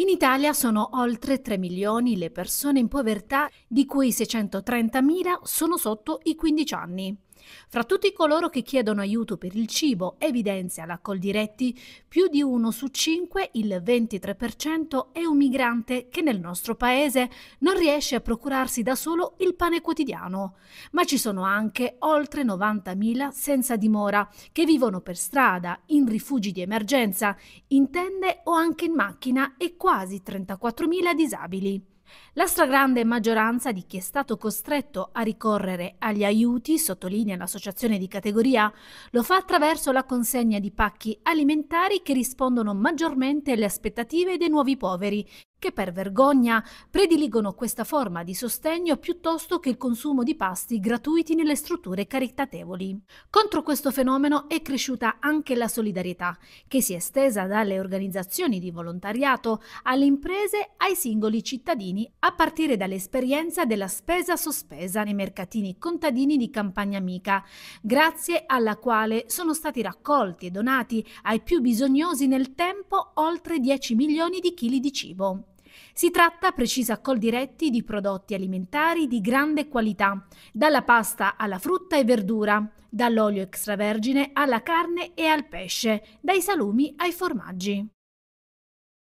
In Italia sono oltre 3 milioni le persone in povertà, di cui 630 mila sono sotto i 15 anni. Fra tutti coloro che chiedono aiuto per il cibo, evidenzia la Coldiretti, più di uno su cinque, il 23%, è un migrante che nel nostro paese non riesce a procurarsi da solo il pane quotidiano. Ma ci sono anche oltre 90.000 senza dimora, che vivono per strada, in rifugi di emergenza, in tende o anche in macchina e quasi 34.000 disabili. La stragrande maggioranza di chi è stato costretto a ricorrere agli aiuti, sottolinea l'associazione di categoria, lo fa attraverso la consegna di pacchi alimentari che rispondono maggiormente alle aspettative dei nuovi poveri, che per vergogna prediligono questa forma di sostegno piuttosto che il consumo di pasti gratuiti nelle strutture caritatevoli. Contro questo fenomeno è cresciuta anche la solidarietà, che si è estesa dalle organizzazioni di volontariato alle imprese, ai singoli cittadini, a partire dall'esperienza della spesa sospesa nei mercatini contadini di Campagna Amica, grazie alla quale sono stati raccolti e donati ai più bisognosi nel tempo oltre 10 milioni di chili di cibo. Si tratta, precisa Col Diretti, di prodotti alimentari di grande qualità, dalla pasta alla frutta e verdura, dall'olio extravergine alla carne e al pesce, dai salumi ai formaggi.